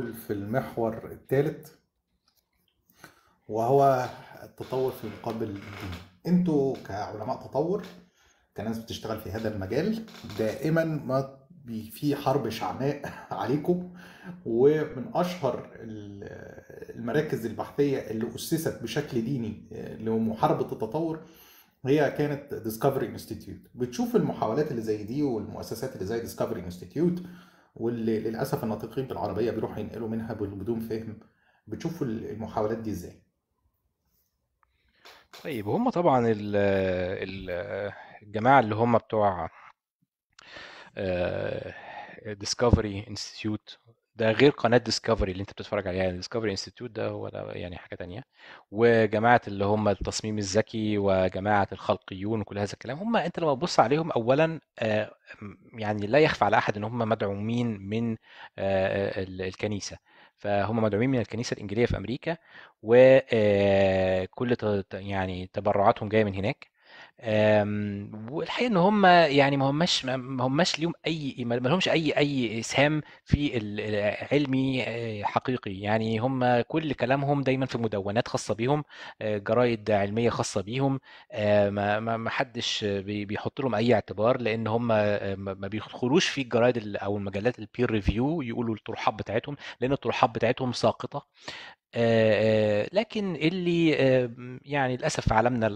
ندخل في المحور الثالث وهو التطور في مقابل الدين انتوا كعلماء تطور كناس بتشتغل في هذا المجال دائما ما في حرب شعماء عليكم ومن اشهر المراكز البحثيه اللي اسست بشكل ديني آه، لمحاربه التطور هي كانت ديسكفري انستيتيوت بتشوف المحاولات اللي زي دي والمؤسسات اللي زي ديسكفري انستيتيوت واللي للاسف الناطقين بالعربيه بيروحوا ينقلوا منها بدون فهم بتشوفوا المحاولات دي ازاي طيب هم طبعا ال ال الجماعه اللي هم بتوع ديسكفري آه، انستيتيوت ده غير قناه ديسكفري اللي انت بتتفرج عليها يعني ديسكفري انستيتيوت ده هو ده يعني حاجه تانية وجماعه اللي هم التصميم الذكي وجماعه الخلقيون وكل هذا الكلام هم انت لما تبص عليهم اولا آه، يعني لا يخفى على احد ان هم مدعومين من آه، آه، الكنيسه فهم مدعومين من الكنيسه الانجيليه في امريكا وكل يعني تبرعاتهم جايه من هناك والحقيقة إن هُم يعني ما هماش ما هماش ليهم أي ما لهمش أي أي إسهام في العلمي علمي آه، حقيقي، يعني هُم كل كلامهم دايمًا في مدونات خاصة بيهم، آه، جرايد علمية خاصة بيهم، آه، ما ما حدش بيحط لهم أي اعتبار، لإن هُم ما بيدخلوش في الجرايد أو المجلات البير ريفيو يقولوا الطروحات بتاعتهم، لإن الطروحات بتاعتهم ساقطة. آه، آه، لكن اللي آه، يعني للاسف في عالمنا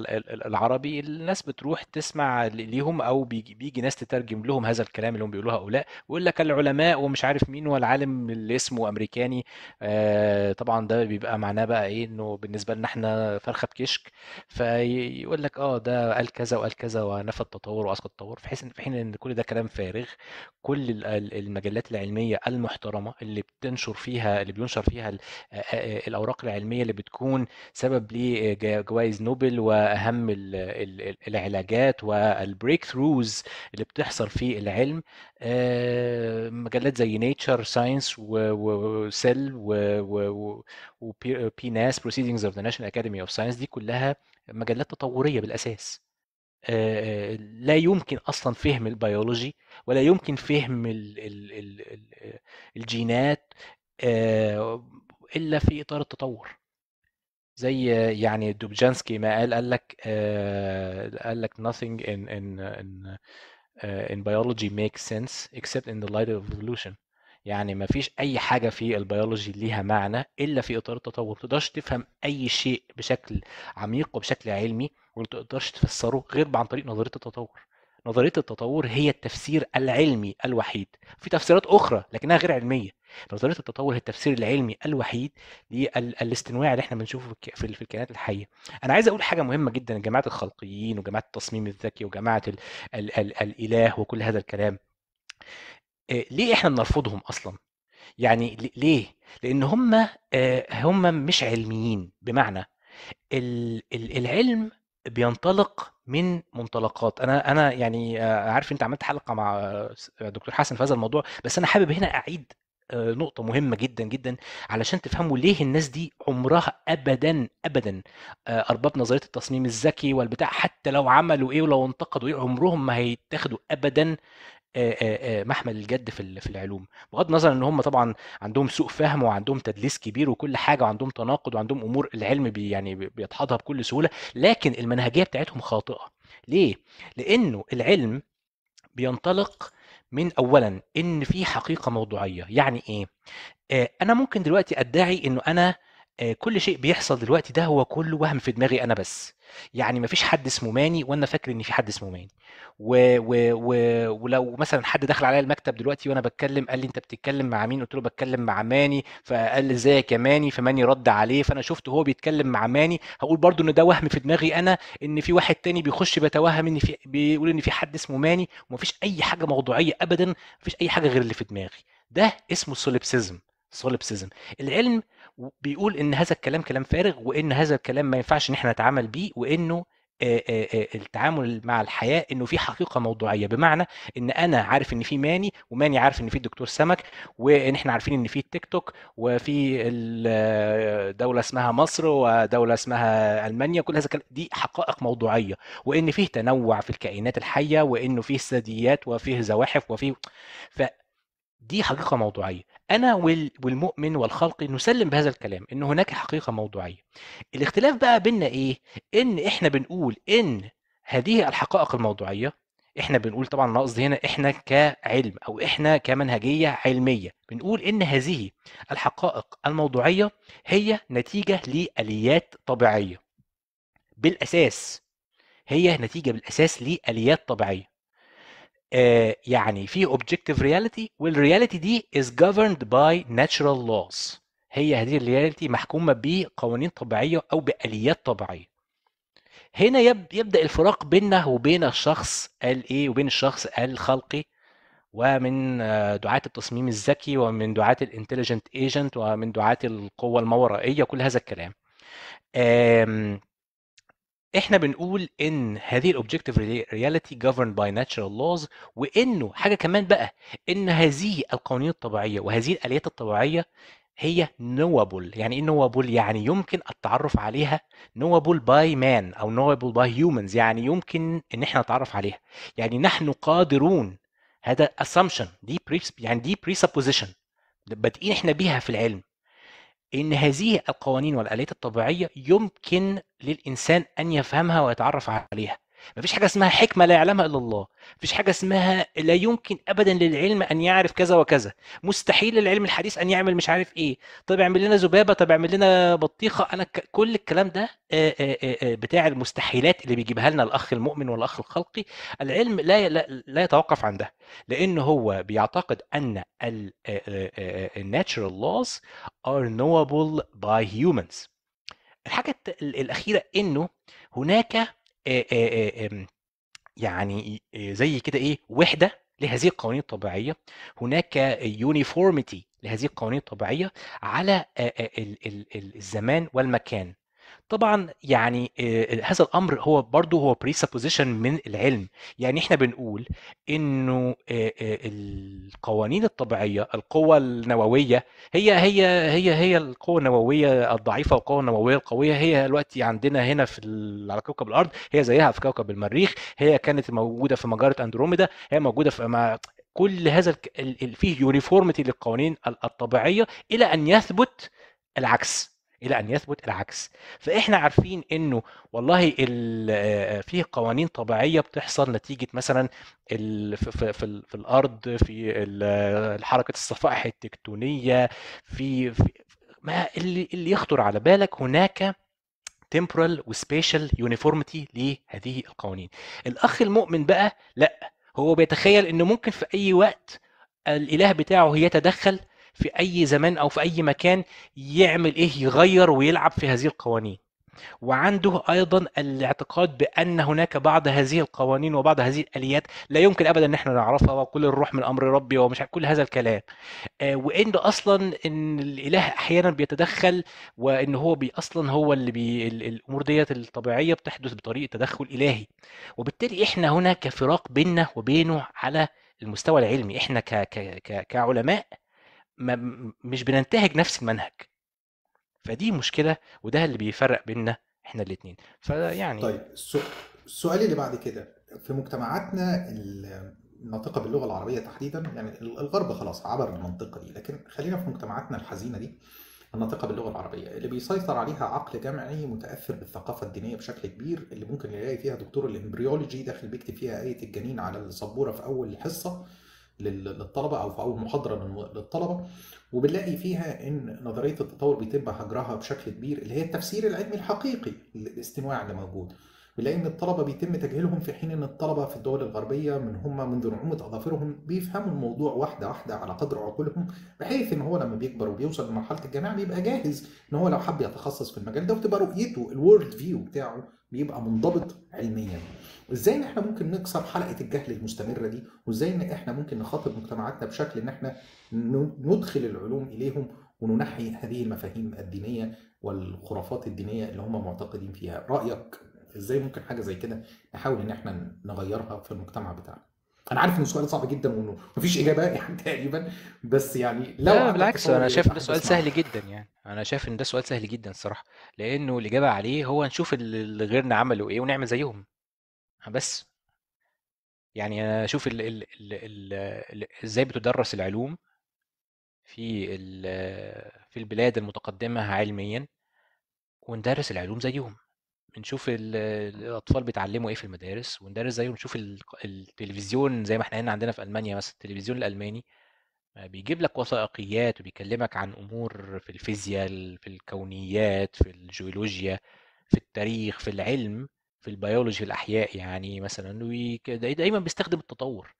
العربي الناس بتروح تسمع ليهم او بيجي, بيجي ناس تترجم لهم هذا الكلام اللي هم بيقولوه هؤلاء ويقول لك العلماء ومش عارف مين والعالم اللي اسمه امريكاني طبعا ده بيبقى معناه بقى ايه انه بالنسبه لنا احنا فرخه بكشك فيقول لك اه ده قال كذا وقال كذا ونفى التطور واسقط التطور في حين في حين ان كل ده كلام فارغ كل المجلات العلميه المحترمه اللي بتنشر فيها اللي بينشر فيها الاوراق العلميه اللي بتكون سبب لجوائز آه، نوبل واهم العلاجات والبريك ثروز اللي بتحصل في العلم آه، مجلات زي نيتشر ساينس وسيل وبي ناس بروسيدنجز اوف ذا ناشونال اكاديمي اوف ساينس دي كلها مجلات تطوريه بالاساس آه، لا يمكن اصلا فهم البيولوجي ولا يمكن فهم الجينات الا في اطار التطور زي يعني دوبجانسكي ما قال قال لك آه، قال لك nothing in in in آه، in biology makes sense except in the light of evolution يعني ما فيش اي حاجه في البيولوجي ليها معنى الا في اطار التطور ما تقدرش تفهم اي شيء بشكل عميق وبشكل علمي وما تقدرش تفسره غير عن طريق نظريه التطور نظريه التطور هي التفسير العلمي الوحيد في تفسيرات اخرى لكنها غير علميه نظريه التطور هي التفسير العلمي الوحيد للاستنواع اللي احنا بنشوفه في الكائنات الحيه انا عايز اقول حاجه مهمه جدا جماعه الخلقيين وجماعه التصميم الذكي وجماعه الـ الـ الـ الاله وكل هذا الكلام آه، ليه احنا بنرفضهم اصلا يعني ليه لان هم آه، هم مش علميين بمعنى العلم بينطلق من منطلقات انا انا يعني آه، عارف انت عملت حلقه مع آه، دكتور حسن في هذا الموضوع بس انا حابب هنا اعيد آه، نقطة مهمة جدا جدا علشان تفهموا ليه الناس دي عمرها أبدا أبدا أرباب نظرية التصميم الذكي والبتاع حتى لو عملوا إيه ولو انتقدوا إيه عمرهم ما هيتاخدوا أبدا محمل الجد في في العلوم بغض النظر ان هم طبعا عندهم سوء فهم وعندهم تدليس كبير وكل حاجه وعندهم تناقض وعندهم امور العلم بي يعني بيدحضها بكل سهوله لكن المنهجيه بتاعتهم خاطئه ليه لانه العلم بينطلق من اولا ان في حقيقه موضوعيه يعني ايه انا ممكن دلوقتي ادعي انه انا آه، كل شيء بيحصل دلوقتي ده هو كله وهم في دماغي انا بس يعني مفيش حد اسمه ماني وانا فاكر ان في حد اسمه ماني و... و... و... ولو مثلا حد دخل عليا المكتب دلوقتي وانا بتكلم قال لي انت بتتكلم مع مين قلت له بتكلم مع ماني فقال لي ازيك يا ماني فماني رد عليه فانا شفته هو بيتكلم مع ماني هقول برضو ان ده وهم في دماغي انا ان في واحد تاني بيخش بيتوهم ان في بيقول ان في حد اسمه ماني ومفيش اي حاجه موضوعيه ابدا مفيش اي حاجه غير اللي في دماغي ده اسمه سوليبسيزم سوليبسيزم العلم بيقول ان هذا الكلام كلام فارغ وان هذا الكلام ما ينفعش ان احنا نتعامل بيه وانه التعامل مع الحياه انه في حقيقه موضوعيه بمعنى ان انا عارف ان في ماني وماني عارف ان في الدكتور سمك وان احنا عارفين ان في التيك توك وفي دوله اسمها مصر ودوله اسمها المانيا كل هذا دي حقائق موضوعيه وان فيه تنوع في الكائنات الحيه وانه فيه ثدييات وفيه زواحف وفيه ف دي حقيقه موضوعيه انا والمؤمن والخلق نسلم بهذا الكلام ان هناك حقيقه موضوعيه الاختلاف بقى بيننا ايه ان احنا بنقول ان هذه الحقائق الموضوعيه احنا بنقول طبعا انا قصدي هنا احنا كعلم او احنا كمنهجيه علميه بنقول ان هذه الحقائق الموضوعيه هي نتيجه لاليات طبيعيه بالاساس هي نتيجه بالاساس لاليات طبيعيه آه، يعني في objective reality والreality دي is governed by natural laws هي هذه الرياليتي محكومة بقوانين طبيعية أو بآليات طبيعية هنا يبدأ الفراق بينه وبين الشخص قال ايه وبين الشخص الخلقي ومن آه، دعاة التصميم الذكي ومن دعاة الانتليجنت ايجنت ومن دعاة القوة الماورائية كل هذا الكلام إحنا بنقول إن هذه الاوبجكتيف رياليتي governed باي ناتشرال لوز وإنه حاجة كمان بقى إن هذه القوانين الطبيعية وهذه الآليات الطبيعية هي نوبل يعني ايه نوبل يعني يمكن التعرف عليها نوبل باي مان او نوبل باي هيومنز يعني يمكن ان احنا نتعرف عليها يعني نحن قادرون هذا assumption دي يعني دي presupposition بادئين احنا بيها في العلم ان هذه القوانين والاليات الطبيعيه يمكن للانسان ان يفهمها ويتعرف عليها ما فيش حاجه اسمها حكمه لا يعلمها الا الله ما فيش حاجه اسمها لا يمكن ابدا للعلم ان يعرف كذا وكذا مستحيل للعلم الحديث ان يعمل مش عارف ايه طب اعمل لنا ذبابه طب اعمل لنا بطيخه انا ك... كل الكلام ده آآ آآ بتاع المستحيلات اللي بيجيبها لنا الاخ المؤمن والاخ الخلقي العلم لا لا, لا يتوقف عن ده لان هو بيعتقد ان natural laws are knowable by humans الحاجه الاخيره انه هناك آمم، يعني زي كده ايه وحده لهذه القوانين الطبيعيه هناك يونيفورميتي لهذه القوانين الطبيعيه على الزمان والمكان طبعًا يعني آه، آه، هذا الأمر هو برضه هو بريسبوزيشن من العلم، يعني إحنا بنقول إنه آه، القوانين الطبيعية، القوى النووية هي هي هي هي القوى النووية الضعيفة والقوى النووية القوية هي دلوقتي عندنا هنا في على كوكب الأرض، هي زيها في كوكب المريخ، هي كانت موجودة في مجرة أندروميدا، هي موجودة في كل هذا فيه يونيفورمتي للقوانين الطبيعية إلى أن يثبت العكس. الى ان يثبت العكس فاحنا عارفين انه والله آه، في قوانين طبيعيه بتحصل نتيجه مثلا في, في, في, في الارض في آه، حركه الصفائح التكتونيه في, في ما اللي, اللي يخطر على بالك هناك temporal وسبيشال يونيفورمتي لهذه القوانين الاخ المؤمن بقى لا هو بيتخيل انه ممكن في اي وقت الاله بتاعه يتدخل في اي زمان او في اي مكان يعمل ايه يغير ويلعب في هذه القوانين وعنده ايضا الاعتقاد بان هناك بعض هذه القوانين وبعض هذه الاليات لا يمكن ابدا ان احنا نعرفها وكل الروح من امر ربي ومش كل هذا الكلام آه، وان اصلا ان الاله احيانا بيتدخل وان هو بي اصلا هو اللي بي الامور ديت الطبيعيه بتحدث بطريقه تدخل الهي وبالتالي احنا هنا كفراق بيننا وبينه على المستوى العلمي احنا ك... ك... كعلماء ما مش بننتهج نفس المنهج فدي مشكله وده اللي بيفرق بيننا احنا الاثنين فيعني طيب السؤال اللي بعد كده في مجتمعاتنا الناطقه باللغه العربيه تحديدا يعني الغرب خلاص عبر المنطقه دي لكن خلينا في مجتمعاتنا الحزينه دي الناطقه باللغه العربيه اللي بيسيطر عليها عقل جمعي متاثر بالثقافه الدينيه بشكل كبير اللي ممكن يلاقي فيها دكتور الامبريولوجي داخل بيكتب فيها ايه الجنين على السبوره في اول حصه للطلبه او في اول محاضره للطلبه وبنلاقي فيها ان نظريه التطور بيتم هجرها بشكل كبير اللي هي التفسير العلمي الحقيقي للاستنواع اللي موجود بنلاقي ان الطلبه بيتم تجهيلهم في حين ان الطلبه في الدول الغربيه من هم منذ نعومه اظافرهم بيفهموا الموضوع واحده واحده على قدر عقولهم بحيث ان هو لما بيكبر وبيوصل لمرحله الجامعه بيبقى جاهز ان هو لو حب يتخصص في المجال ده وتبقى رؤيته الورد فيو بتاعه بيبقى منضبط علميا وازاي ان احنا ممكن نكسر حلقه الجهل المستمره دي وازاي ان احنا ممكن نخاطب مجتمعاتنا بشكل ان احنا ندخل العلوم اليهم وننحي هذه المفاهيم الدينيه والخرافات الدينيه اللي هم معتقدين فيها رايك ازاي ممكن حاجه زي كده نحاول ان احنا نغيرها في المجتمع بتاعنا انا عارف ان السؤال صعب جدا وانه مفيش اجابه يعني تقريبا بس يعني لو لا بالعكس انا شايف ده سؤال سهل جدا يعني انا شايف ان ده سؤال سهل جدا الصراحه لانه الاجابه عليه هو نشوف اللي غيرنا عملوا ايه ونعمل زيهم بس يعني انا اشوف ال ال ال ال ازاي بتدرس العلوم في ال في البلاد المتقدمه علميا وندرس العلوم زيهم نشوف الاطفال بيتعلموا ايه في المدارس وندرس زيهم نشوف التلفزيون زي ما احنا هنا عندنا في المانيا مثلا التلفزيون الالماني آه، بيجيب لك وثائقيات وبيكلمك عن امور في الفيزياء في الكونيات في الجيولوجيا في التاريخ في العلم في البيولوجي في الاحياء يعني مثلا دايما بيستخدم التطور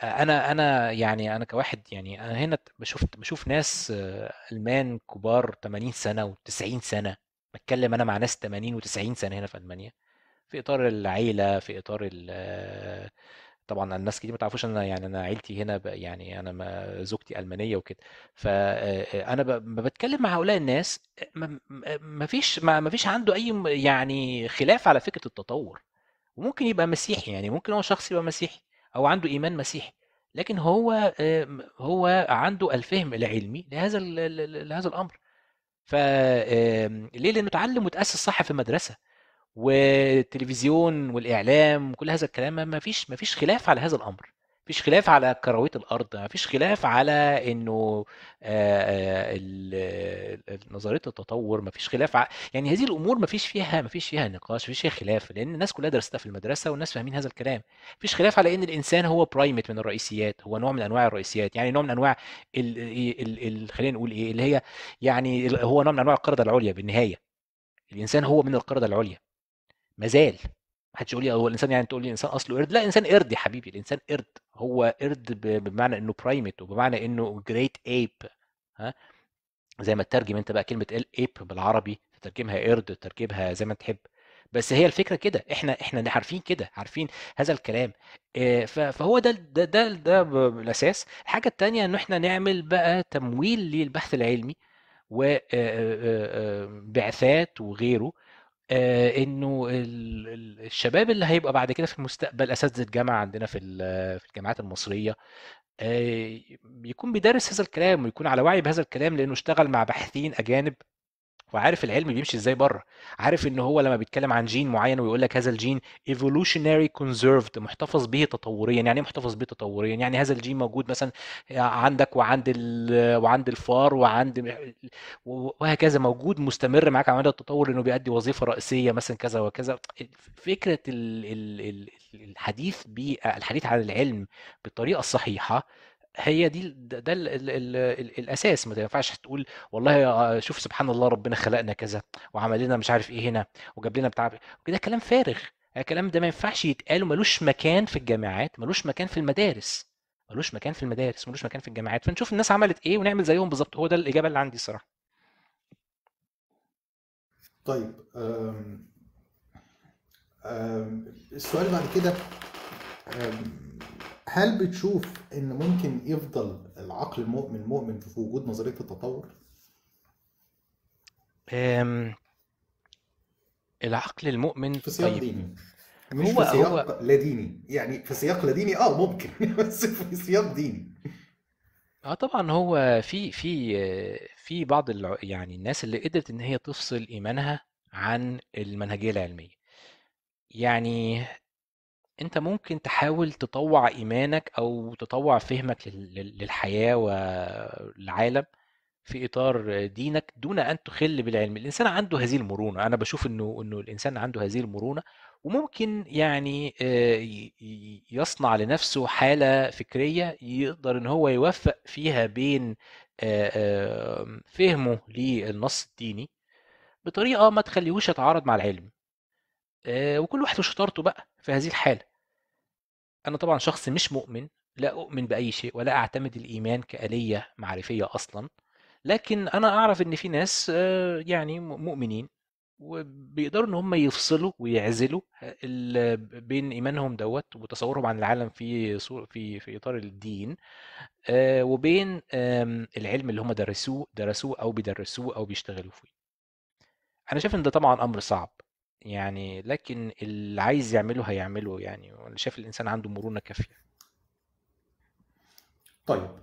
آه، انا انا يعني انا كواحد يعني انا هنا بشوف بشوف ناس آه، المان كبار 80 سنه و90 سنه بتكلم انا مع ناس 80 و90 سنه هنا في المانيا في اطار العيله في اطار طبعا الناس كتير ما تعرفوش انا يعني انا عيلتي هنا يعني انا ما زوجتي المانيه وكده فانا بتكلم مع هؤلاء الناس ما فيش ما فيش عنده اي يعني خلاف على فكره التطور وممكن يبقى مسيحي يعني ممكن هو شخص يبقى مسيحي او عنده ايمان مسيحي لكن هو آمم، هو عنده الفهم العلمي لهذا لهذا الامر فليه لانه اتعلم وتاسس صح في المدرسه والتلفزيون والاعلام وكل هذا الكلام ما فيش ما فيش خلاف على هذا الامر مفيش خلاف على كرويه الارض مفيش خلاف على انه نظريه التطور مفيش خلاف ع... يعني هذه الامور مفيش فيها مفيش فيها نقاش مفيش فيها خلاف لان الناس كلها درستها في المدرسه والناس فاهمين هذا الكلام مفيش خلاف على ان الانسان هو برايمت من الرئيسيات هو نوع من انواع الرئيسيات يعني نوع من انواع ال... ال... ال... خلينا نقول ايه اللي هي يعني هو نوع من انواع القرده العليا بالنهايه الانسان هو من القرده العليا مازال يقول لي هو الانسان يعني تقول لي الانسان اصله قرد لا الانسان قرد يا حبيبي الانسان قرد هو قرد بمعنى انه برايمت وبمعنى انه جريت ايب ها زي ما تترجم انت بقى كلمه ايب بالعربي تترجمها قرد تترجمها زي ما تحب بس هي الفكره كده احنا احنا عارفين كده عارفين هذا الكلام آه، فهو ده ده ده, ده الاساس الحاجه الثانيه ان احنا نعمل بقى تمويل للبحث العلمي وبعثات آه، آه، وغيره آه، انه الشباب اللي هيبقى بعد كده في المستقبل اساتذه الجامعه عندنا في في الجامعات المصريه آه، يكون بيدرس هذا الكلام ويكون على وعي بهذا الكلام لانه اشتغل مع باحثين اجانب وعارف العلم بيمشي ازاي بره عارف ان هو لما بيتكلم عن جين معين ويقول لك هذا الجين evolutionary conserved محتفظ به تطوريا يعني ايه محتفظ به تطوريا يعني هذا الجين موجود مثلا عندك وعند ال... وعند الفار وعند وهكذا موجود مستمر معاك على مدى التطور لانه بيؤدي وظيفه رئيسيه مثلا كذا وكذا فكره ال... ال... الحديث بالحديث عن العلم بالطريقه الصحيحه هي دي ده, ده الـ الـ الـ الاساس ما ينفعش تقول والله شوف سبحان الله ربنا خلقنا كذا وعمل لنا مش عارف ايه هنا وجاب لنا بتاع وكده كلام فارغ الكلام ده ما ينفعش يتقال وملوش مكان في الجامعات ملوش مكان في المدارس ملوش مكان في المدارس ملوش مكان في الجامعات فنشوف الناس عملت ايه ونعمل زيهم بالظبط هو ده الاجابه اللي عندي الصراحه طيب أم أم السؤال بعد كده هل بتشوف ان ممكن يفضل العقل المؤمن مؤمن في وجود نظريه التطور؟ أم... العقل المؤمن في سياق طيب. ديني مش هو في سياق هو... لا ديني يعني في سياق لا ديني اه ممكن بس في سياق ديني اه طبعا هو في في في بعض الع... يعني الناس اللي قدرت ان هي تفصل ايمانها عن المنهجيه العلميه يعني أنت ممكن تحاول تطوّع إيمانك أو تطوّع فهمك للحياة والعالم في إطار دينك دون أن تخِل بالعلم، الإنسان عنده هذه المرونة، أنا بشوف إنه إنه الإنسان عنده هذه المرونة وممكن يعني آه، يصنع لنَفْسه حالة فكرية يقدر إن هو يوفّق فيها بين آه، فهمه للنَص الديني بطريقة ما تخلّيهوش يتعارض مع العلم، آه، وكل واحد وشطارته بقى. في هذه الحالة أنا طبعا شخص مش مؤمن لا أؤمن بأي شيء ولا أعتمد الإيمان كآلية معرفية أصلا لكن أنا أعرف إن في ناس آه، يعني مؤمنين وبيقدروا ان هم يفصلوا ويعزلوا بين ايمانهم دوت وتصورهم عن العالم في في في اطار الدين آه، وبين العلم اللي هم درسوه درسوه او بيدرسوه او بيشتغلوا فيه انا شايف ان ده طبعا امر صعب يعني لكن اللي عايز يعمله هيعمله يعني وأنا شايف الإنسان عنده مرونة كافية. طيب